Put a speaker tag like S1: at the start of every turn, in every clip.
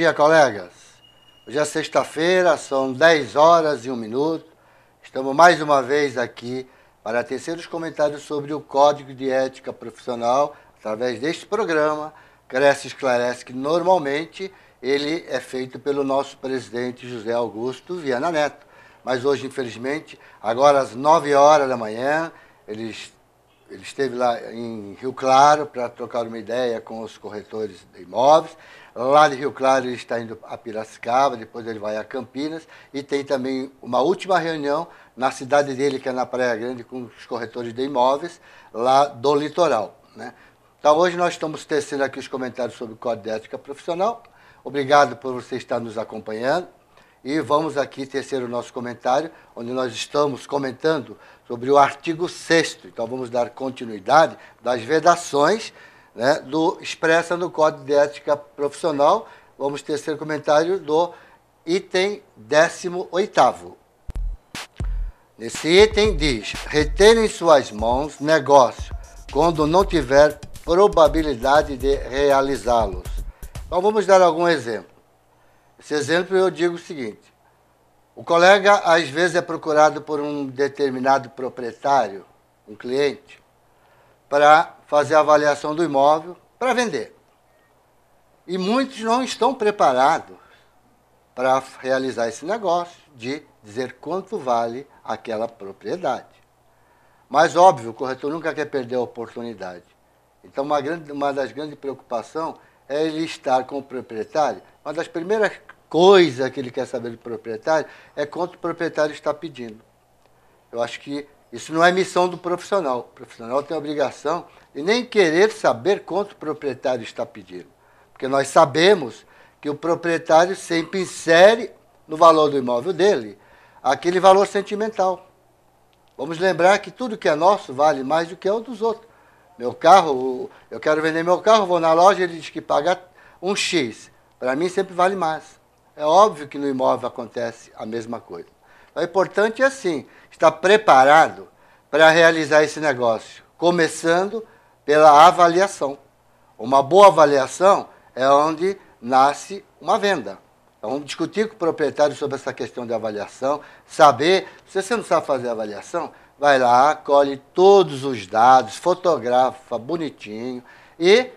S1: dia, colegas. Hoje é sexta-feira, são 10 horas e 1 minuto. Estamos mais uma vez aqui para tecer os comentários sobre o Código de Ética Profissional através deste programa. Cresce esclarece que normalmente ele é feito pelo nosso presidente José Augusto Viana Neto. Mas hoje, infelizmente, agora às 9 horas da manhã, ele, ele esteve lá em Rio Claro para trocar uma ideia com os corretores de imóveis Lá de Rio Claro ele está indo a Piracicaba, depois ele vai a Campinas e tem também uma última reunião na cidade dele, que é na Praia Grande, com os corretores de imóveis, lá do litoral. Né? Então hoje nós estamos tecendo aqui os comentários sobre o Código de Ética Profissional. Obrigado por você estar nos acompanhando. E vamos aqui tecer o nosso comentário, onde nós estamos comentando sobre o artigo 6 Então vamos dar continuidade das vedações né, do expressa no Código de Ética Profissional. Vamos ter terceiro comentário do item 18. Nesse item diz: reter em suas mãos negócio quando não tiver probabilidade de realizá-los. Então vamos dar algum exemplo. Esse exemplo eu digo o seguinte: o colega às vezes é procurado por um determinado proprietário, um cliente, para fazer a avaliação do imóvel para vender. E muitos não estão preparados para realizar esse negócio de dizer quanto vale aquela propriedade. Mas óbvio, o corretor nunca quer perder a oportunidade. Então uma, grande, uma das grandes preocupações é ele estar com o proprietário. Uma das primeiras coisas que ele quer saber do proprietário é quanto o proprietário está pedindo. Eu acho que isso não é missão do profissional. O profissional tem a obrigação e nem querer saber quanto o proprietário está pedindo. Porque nós sabemos que o proprietário sempre insere no valor do imóvel dele aquele valor sentimental. Vamos lembrar que tudo que é nosso vale mais do que é o dos outros. Meu carro, eu quero vender meu carro, vou na loja, ele diz que paga um X. Para mim sempre vale mais. É óbvio que no imóvel acontece a mesma coisa. O importante é assim, estar preparado para realizar esse negócio, começando pela avaliação. Uma boa avaliação é onde nasce uma venda. Então, vamos discutir com o proprietário sobre essa questão de avaliação, saber. Se você não sabe fazer avaliação, vai lá, colhe todos os dados, fotografa bonitinho e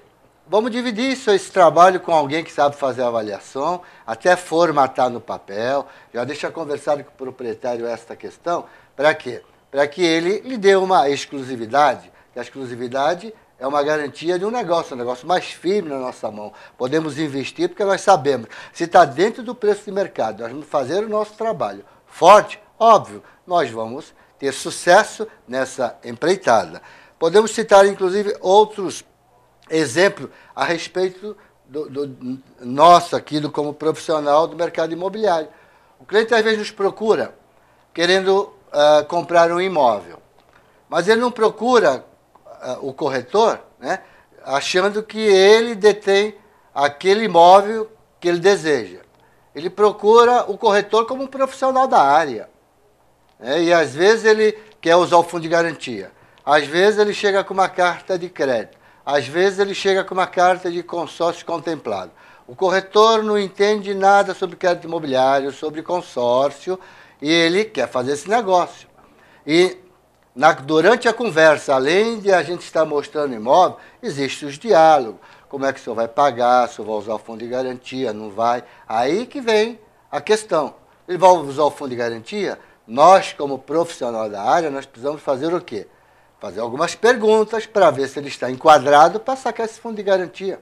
S1: vamos dividir isso, esse trabalho com alguém que sabe fazer avaliação, até formatar no papel, já deixa conversado com o proprietário esta questão, para quê? Para que ele lhe dê uma exclusividade, que a exclusividade é uma garantia de um negócio, um negócio mais firme na nossa mão. Podemos investir porque nós sabemos. Se está dentro do preço de mercado, nós vamos fazer o nosso trabalho forte, óbvio, nós vamos ter sucesso nessa empreitada. Podemos citar, inclusive, outros exemplos a respeito do, do nosso aquilo como profissional do mercado imobiliário. O cliente às vezes nos procura querendo uh, comprar um imóvel, mas ele não procura o corretor, né, achando que ele detém aquele imóvel que ele deseja. Ele procura o corretor como um profissional da área. Né, e às vezes ele quer usar o fundo de garantia, às vezes ele chega com uma carta de crédito, às vezes ele chega com uma carta de consórcio contemplado. O corretor não entende nada sobre crédito imobiliário, sobre consórcio, e ele quer fazer esse negócio. E na, durante a conversa, além de a gente estar mostrando imóvel, existem os diálogos. Como é que o senhor vai pagar, se o senhor vai usar o fundo de garantia, não vai. Aí que vem a questão. Ele vai usar o fundo de garantia? Nós, como profissional da área, nós precisamos fazer o quê? Fazer algumas perguntas para ver se ele está enquadrado para sacar esse fundo de garantia.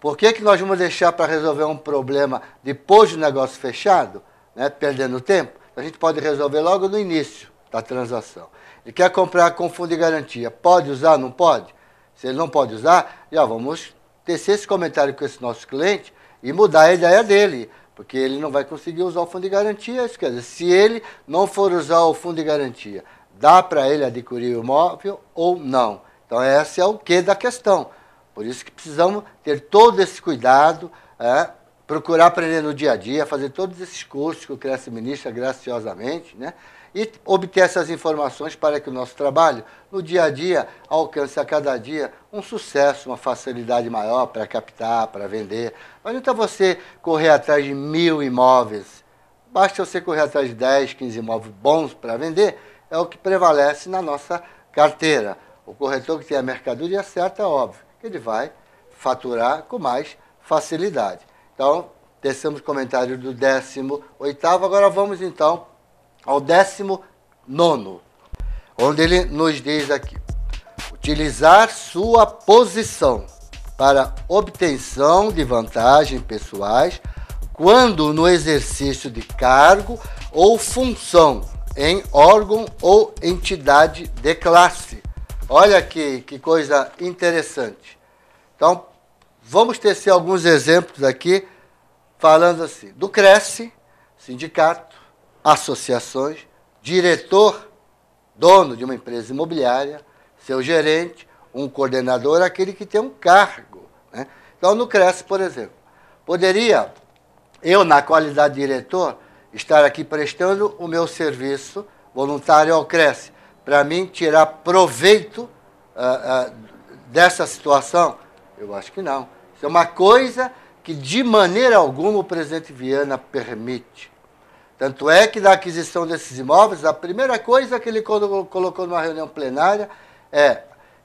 S1: Por que, que nós vamos deixar para resolver um problema depois do negócio fechado, né, perdendo tempo? A gente pode resolver logo no início da transação. Ele quer comprar com fundo de garantia. Pode usar? Não pode? Se ele não pode usar, já vamos tecer esse comentário com esse nosso cliente e mudar a ideia dele, porque ele não vai conseguir usar o fundo de garantia. Isso quer dizer, se ele não for usar o fundo de garantia, dá para ele adquirir o imóvel ou não? Então, esse é o que da questão. Por isso que precisamos ter todo esse cuidado é, procurar aprender no dia a dia, fazer todos esses cursos que o Cresce ministra graciosamente, né? e obter essas informações para que o nosso trabalho, no dia a dia, alcance a cada dia um sucesso, uma facilidade maior para captar, para vender. Não adianta você correr atrás de mil imóveis, basta você correr atrás de 10, 15 imóveis bons para vender, é o que prevalece na nossa carteira. O corretor que tem a mercadoria certa, óbvio, que ele vai faturar com mais facilidade. Então, descemos o comentário do 18. Agora vamos então ao 19, onde ele nos diz aqui: utilizar sua posição para obtenção de vantagens pessoais quando no exercício de cargo ou função em órgão ou entidade de classe. Olha que, que coisa interessante. Então, vamos tecer alguns exemplos aqui falando assim, do Cresce, sindicato, associações, diretor, dono de uma empresa imobiliária, seu gerente, um coordenador, aquele que tem um cargo. Né? Então, no Cresce, por exemplo, poderia eu, na qualidade de diretor, estar aqui prestando o meu serviço voluntário ao Cresce, para mim tirar proveito ah, ah, dessa situação? Eu acho que não. Isso é uma coisa que de maneira alguma o presidente Viana permite. Tanto é que na aquisição desses imóveis, a primeira coisa que ele colocou numa reunião plenária é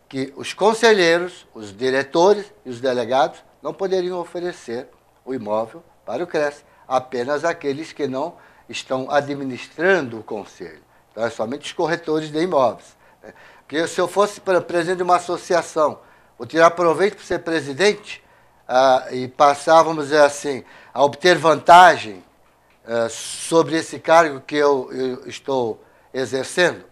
S1: que os conselheiros, os diretores e os delegados não poderiam oferecer o imóvel para o CRES, apenas aqueles que não estão administrando o conselho. Então, é somente os corretores de imóveis. Porque se eu fosse presidente de uma associação, vou tirar proveito para ser presidente, uh, e passávamos assim, a obter vantagem uh, sobre esse cargo que eu, eu, estou exercendo.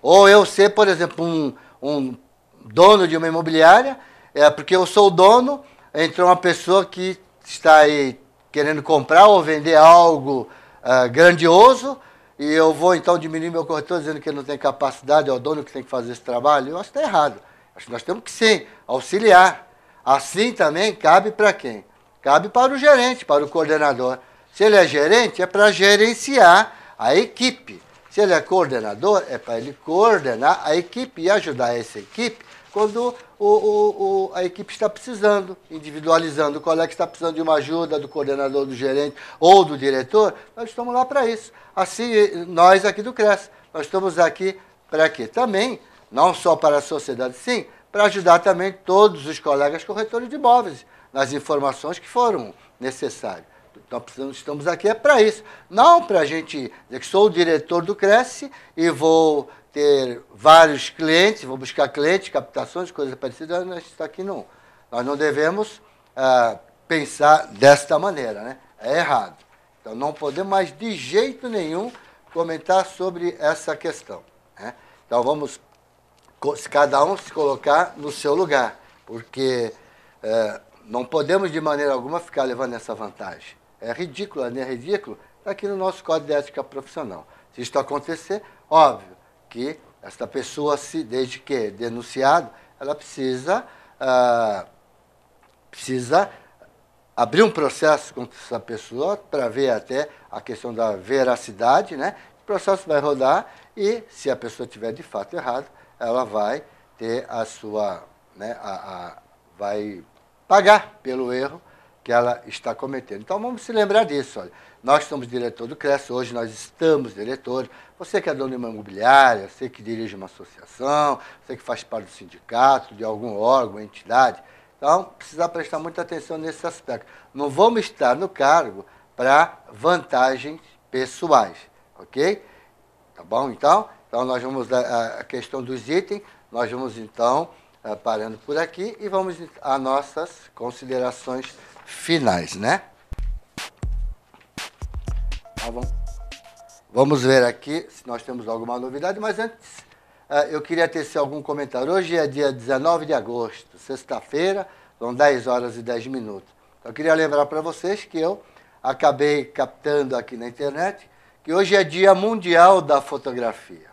S1: Ou eu ser, por exemplo, um, um dono de uma imobiliária, é, porque eu sou o dono, entrou uma pessoa que está aí querendo comprar ou vender algo uh, grandioso, e eu vou então diminuir meu corretor dizendo que ele não tem capacidade, é o dono que tem que fazer esse trabalho, eu acho que está errado. Acho que nós temos que sim, auxiliar. Assim também cabe para quem? Cabe para o gerente, para o coordenador. Se ele é gerente, é para gerenciar a equipe. Se ele é coordenador, é para ele coordenar a equipe e ajudar essa equipe quando o, o, o, a equipe está precisando, individualizando. O colega é está precisando de uma ajuda do coordenador, do gerente ou do diretor, nós estamos lá para isso. Assim, eh, nós aqui do CRES, nós estamos aqui para quê? Também, não só para a sociedade, sim, para ajudar também todos os colegas corretores de imóveis nas informações que foram necessárias. Então, estamos aqui é para isso. Não para a gente dizer que sou o diretor do Cresce e vou ter vários clientes, vou buscar clientes, captações, coisas parecidas. Nós está aqui não. Nós não devemos ah, pensar desta maneira, né? É errado. Então, não podemos mais de jeito nenhum comentar sobre essa questão. Né? Então, vamos se cada um se colocar no seu lugar, porque é, não podemos de maneira alguma ficar levando essa vantagem. É ridículo, né? É ridículo. Está aqui no nosso código de ética profissional. Se isso acontecer, óbvio que esta pessoa, se desde que é denunciado, ela precisa, ah, precisa abrir um processo contra essa pessoa para ver até a questão da veracidade, né? O processo vai rodar e se a pessoa tiver de fato errado, ela vai ter a sua, né, a, a, vai pagar pelo erro que ela está cometendo. Então vamos se lembrar disso. Olha. Nós somos diretor do Cresce, hoje nós estamos diretores. Você que é dono de uma imobiliária, você que dirige uma associação, você que faz parte do sindicato, de algum órgão, entidade. Então precisa prestar muita atenção nesse aspecto. Não vamos estar no cargo para vantagens pessoais, ok? Tá bom? Então, então, nós vamos, a questão dos itens, nós vamos então eh, parando por aqui e vamos a nossas considerações finais, né? Tá vamos ver aqui se nós temos alguma novidade, mas antes eh, eu queria tecer algum comentário. Hoje é dia 19 de agosto, sexta-feira, são 10 horas e 10 minutos. Eu queria lembrar para vocês que eu acabei captando aqui na internet que hoje é dia mundial da fotografia.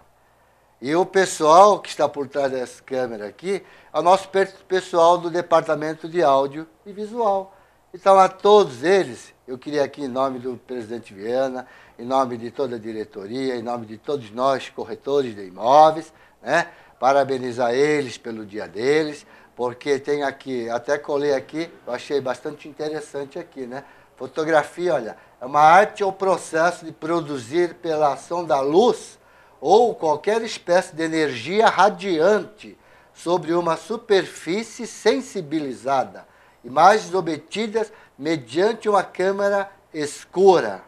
S1: E o pessoal que está por trás dessa câmera aqui é o nosso pessoal do departamento de áudio e visual. Então, a todos eles, eu queria aqui, em nome do presidente Viana, em nome de toda a diretoria, em nome de todos nós, corretores de imóveis, né, parabenizar eles pelo dia deles, porque tem aqui, até colei aqui, eu achei bastante interessante aqui, né? Fotografia, olha, é uma arte ou processo de produzir pela ação da luz ou qualquer espécie de energia radiante sobre uma superfície sensibilizada, imagens obtidas mediante uma câmera escura.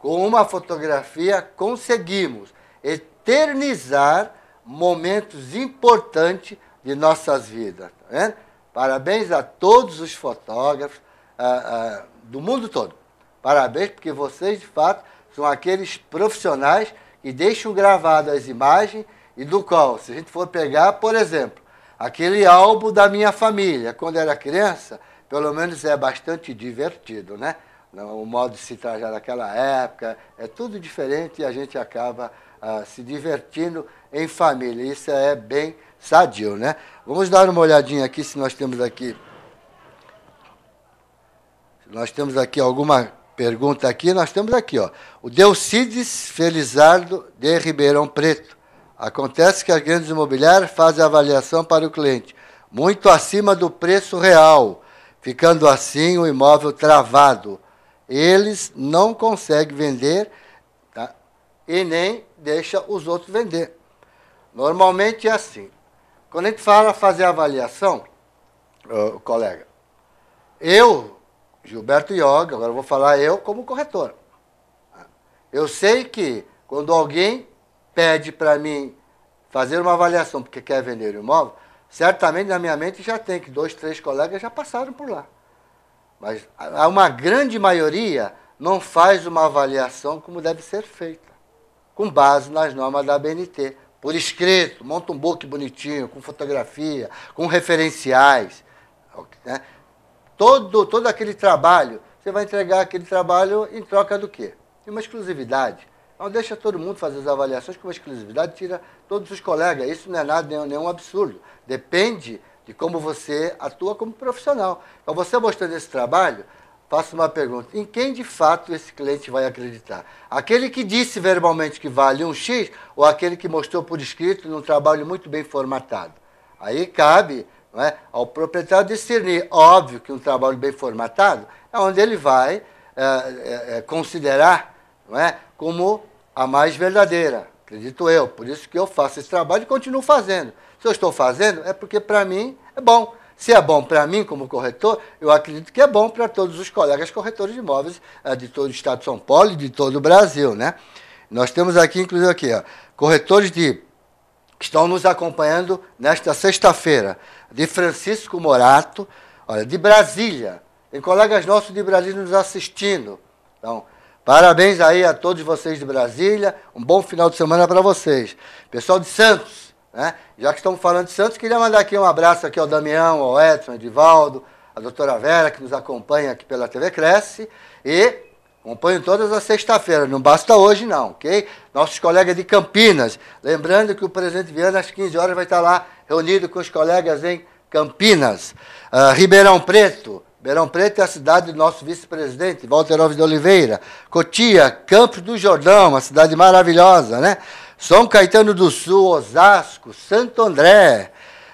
S1: Com uma fotografia conseguimos eternizar momentos importantes de nossas vidas. Tá Parabéns a todos os fotógrafos ah, ah, do mundo todo. Parabéns, porque vocês, de fato, são aqueles profissionais e deixam gravadas as imagens e do qual, se a gente for pegar, por exemplo, aquele álbum da minha família, quando era criança, pelo menos é bastante divertido, né? O modo de se trajar naquela época, é tudo diferente e a gente acaba ah, se divertindo em família. Isso é bem sadio, né? Vamos dar uma olhadinha aqui se nós temos aqui. Nós temos aqui alguma pergunta aqui, nós temos aqui, ó. O Delcides Felizardo de Ribeirão Preto. Acontece que as grandes imobiliárias fazem avaliação para o cliente muito acima do preço real, ficando assim o imóvel travado. Eles não conseguem vender tá? e nem deixa os outros vender. Normalmente é assim. Quando a gente fala fazer avaliação, uh, colega, eu Gilberto Ioga, agora vou falar eu como corretor. Eu sei que quando alguém pede para mim fazer uma avaliação porque quer vender o imóvel, certamente na minha mente já tem que dois, três colegas já passaram por lá. Mas uma grande maioria não faz uma avaliação como deve ser feita, com base nas normas da ABNT, por escrito, monta um book bonitinho, com fotografia, com referenciais. Né? todo, todo aquele trabalho, você vai entregar aquele trabalho em troca do quê? De uma exclusividade. Não deixa todo mundo fazer as avaliações com uma exclusividade, tira todos os colegas. Isso não é nada, nenhum, nenhum absurdo. Depende de como você atua como profissional. Então, você mostrando esse trabalho, faço uma pergunta: em quem de fato esse cliente vai acreditar? Aquele que disse verbalmente que vale um X ou aquele que mostrou por escrito num trabalho muito bem formatado? Aí cabe não é? ao proprietário discernir. Óbvio que um trabalho bem formatado é onde ele vai é, é, é, considerar não é? como a mais verdadeira, acredito eu. Por isso que eu faço esse trabalho e continuo fazendo. Se eu estou fazendo, é porque para mim é bom. Se é bom para mim como corretor, eu acredito que é bom para todos os colegas corretores de imóveis é, de todo o estado de São Paulo e de todo o Brasil, né? Nós temos aqui, inclusive aqui, ó, corretores de que estão nos acompanhando nesta sexta-feira, de Francisco Morato, olha, de Brasília. Tem colegas nossos de Brasília nos assistindo. Então, parabéns aí a todos vocês de Brasília. Um bom final de semana para vocês. Pessoal de Santos, né? Já que estamos falando de Santos, queria mandar aqui um abraço aqui ao Damião, ao Edson, ao Edivaldo, a doutora Vera, que nos acompanha aqui pela TV Cresce. E Acompanho todas as sexta-feiras, não basta hoje não, ok? Nossos colegas de Campinas, lembrando que o presidente Viana às 15 horas vai estar lá reunido com os colegas em Campinas. Uh, Ribeirão Preto, Ribeirão Preto é a cidade do nosso vice-presidente, Walter Alves de Oliveira. Cotia, Campos do Jordão, uma cidade maravilhosa, né? São Caetano do Sul, Osasco, Santo André,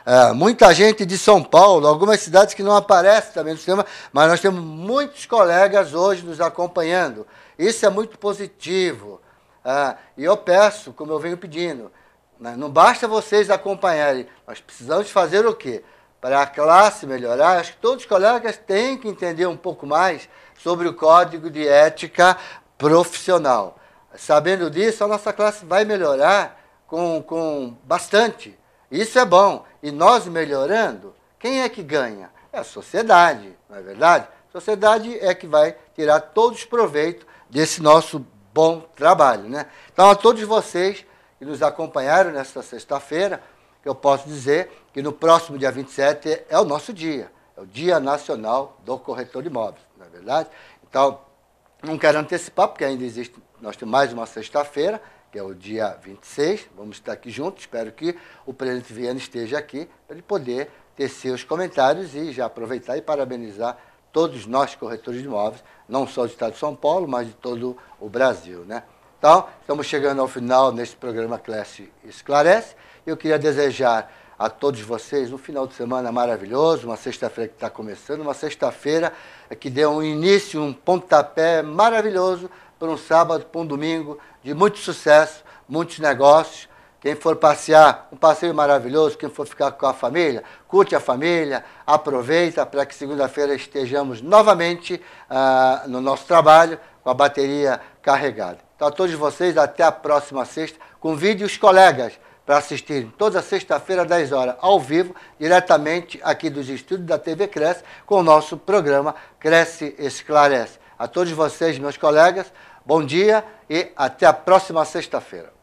S1: ah, muita gente de São Paulo, algumas cidades que não aparecem também no cinema, mas nós temos muitos colegas hoje nos acompanhando. Isso é muito positivo. Ah, e eu peço, como eu venho pedindo, né, não basta vocês acompanharem, nós precisamos fazer o quê? Para a classe melhorar, acho que todos os colegas têm que entender um pouco mais sobre o código de ética profissional. Sabendo disso, a nossa classe vai melhorar com, com bastante. Isso é bom. E nós melhorando, quem é que ganha? É a sociedade, não é verdade? A sociedade é que vai tirar todos os proveitos desse nosso bom trabalho. Né? Então, a todos vocês que nos acompanharam nesta sexta-feira, eu posso dizer que no próximo dia 27 é o nosso dia, é o Dia Nacional do Corretor de Imóveis, não é verdade? Então, não quero antecipar, porque ainda existe, nós temos mais uma sexta-feira, que é o dia 26. Vamos estar aqui juntos. Espero que o presidente Viana esteja aqui para ele poder tecer os comentários e já aproveitar e parabenizar todos nós, corretores de imóveis, não só do Estado de São Paulo, mas de todo o Brasil. Né? Então, estamos chegando ao final nesse programa Classe Esclarece. Eu queria desejar a todos vocês um final de semana maravilhoso, uma sexta-feira que está começando, uma sexta-feira que deu um início, um pontapé maravilhoso para um sábado, para um domingo de muito sucesso, muitos negócios. Quem for passear, um passeio maravilhoso, quem for ficar com a família, curte a família, aproveita para que segunda-feira estejamos novamente uh, no nosso trabalho com a bateria carregada. Então, a todos vocês, até a próxima sexta. Convide os colegas para assistirem toda sexta-feira, 10 horas, ao vivo, diretamente aqui dos estúdios da TV Cresce, com o nosso programa Cresce Esclarece. A todos vocês, meus colegas, Bom dia e até a próxima sexta-feira.